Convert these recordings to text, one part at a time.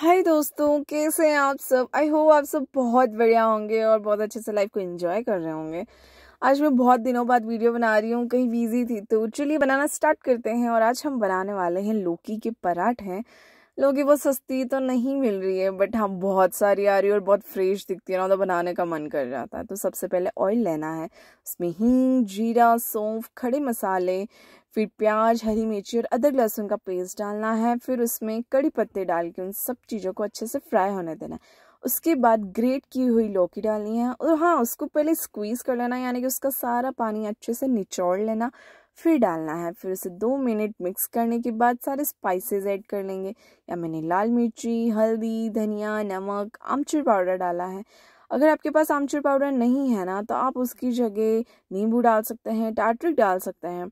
हाय दोस्तों कैसे हैं आप सब आई होप आप सब बहुत बढ़िया होंगे और बहुत अच्छे से लाइफ को एंजॉय कर रहे होंगे आज मैं बहुत दिनों बाद वीडियो बना रही हूँ कहीं बिजी थी तो चलिए बनाना स्टार्ट करते हैं और आज हम बनाने वाले हैं लौकी के पराठे लोग वो सस्ती तो नहीं मिल रही है बट हाँ बहुत सारी आ रही है और बहुत फ्रेश दिखती है ना तो बनाने का मन कर जाता है तो सबसे पहले ऑयल लेना है उसमें हींग जीरा सौंफ खड़े मसाले फिर प्याज हरी मिर्ची और अदरक लहसुन का पेस्ट डालना है फिर उसमें कड़ी पत्ते डाल के उन सब चीज़ों को अच्छे से फ्राई होने देना है उसके बाद ग्रेट की हुई लौकी डालनी है और हाँ उसको पहले स्क्वीज़ कर लेना यानी कि उसका सारा पानी अच्छे से निचोड़ लेना फिर डालना है फिर उसे दो मिनट मिक्स करने के बाद सारे स्पाइसेस ऐड कर लेंगे या मैंने लाल मिर्ची हल्दी धनिया नमक आमचूर पाउडर डाला है अगर आपके पास आमचूर पाउडर नहीं है ना तो आप उसकी जगह नींबू डाल सकते हैं टाटरिक डाल सकते हैं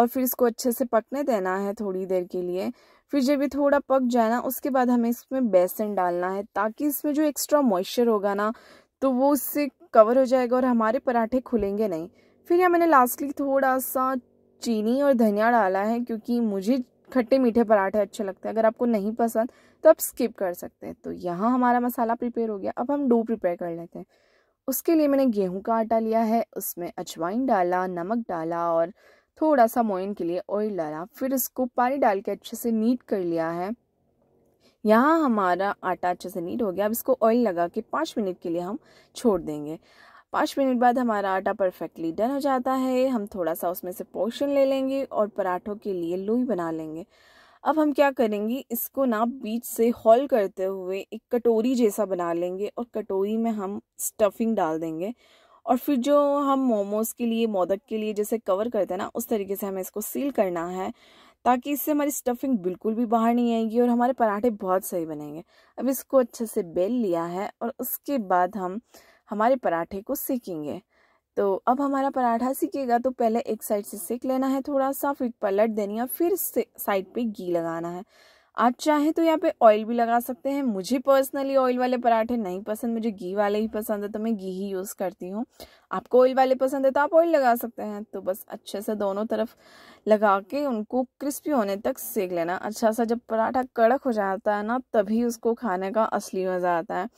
और फिर इसको अच्छे से पकने देना है थोड़ी देर के लिए फिर जब ये थोड़ा पक जाए ना उसके बाद हमें इसमें बेसन डालना है ताकि इसमें जो एक्स्ट्रा मॉइस्चर होगा ना तो वो उससे कवर हो जाएगा और हमारे पराठे खुलेंगे नहीं फिर यहाँ मैंने लास्टली थोड़ा सा चीनी और धनिया डाला है क्योंकि मुझे खट्टे मीठे पराठे अच्छे लगते हैं अगर आपको नहीं पसंद तो आप स्किप कर सकते हैं तो यहाँ हमारा मसाला प्रिपेयर हो गया अब हम डो प्रिपेयर कर लेते हैं उसके लिए मैंने गेहूं का आटा लिया है उसमें अजवाइन डाला नमक डाला और थोड़ा सा मोइन के लिए ऑयल डाला फिर इसको पानी डाल के अच्छे से नीट कर लिया है यहाँ हमारा आटा अच्छे से नीट हो गया अब इसको ऑयल लगा के पाँच मिनट के लिए हम छोड़ देंगे पाँच मिनट बाद हमारा आटा परफेक्टली डन हो जाता है हम थोड़ा सा उसमें से पोर्शन ले लेंगे और पराठों के लिए लोई बना लेंगे अब हम क्या करेंगे इसको ना बीच से हॉल करते हुए एक कटोरी जैसा बना लेंगे और कटोरी में हम स्टफिंग डाल देंगे और फिर जो हम मोमोज़ के लिए मोदक के लिए जैसे कवर करते हैं ना उस तरीके से हमें इसको सील करना है ताकि इससे हमारी स्टफिंग बिल्कुल भी बाहर नहीं आएगी और हमारे पराठे बहुत सही बनेंगे अब इसको अच्छे से बेल लिया है और उसके बाद हम हमारे पराठे को सेकेंगे तो अब हमारा पराठा सीखेगा तो पहले एक साइड से सेक लेना है थोड़ा सा फिर पलट देनी है फिर साइड पे घी लगाना है आप चाहें तो यहाँ पे ऑयल भी लगा सकते हैं मुझे पर्सनली ऑयल वाले पराठे नहीं पसंद मुझे घी वाले ही पसंद है तो मैं घी ही यूज़ करती हूँ आपको ऑयल वाले पसंद है तो आप ऑयल लगा सकते हैं तो बस अच्छे से दोनों तरफ लगा के उनको क्रिस्पी होने तक सेक लेना अच्छा सा जब पराठा कड़क हो जाता है ना तभी उसको खाने का असली मज़ा आता है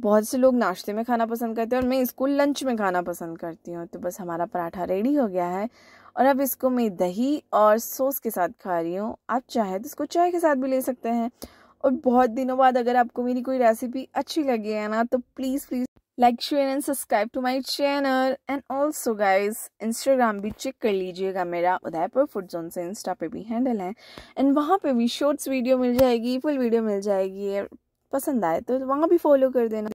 बहुत से लोग नाश्ते में खाना पसंद करते हैं और मैं इसको लंच में खाना पसंद करती हूँ तो बस हमारा पराठा रेडी हो गया है और अब इसको मैं दही और सॉस के साथ खा रही हूँ आप चाहे तो इसको चाय के साथ भी ले सकते हैं और बहुत दिनों बाद अगर आपको मेरी कोई रेसिपी अच्छी लगी है ना तो please please like share and subscribe to my channel and also guys Instagram भी चेक कर लीजिएगा मेरा उदयपुर फूड जोन से इंस्टा पे भी हैंडल है एंड वहाँ पे भी शॉर्ट्स वीडियो मिल जाएगी फुल वीडियो मिल जाएगी पसंद आए तो वहाँ भी फॉलो कर देना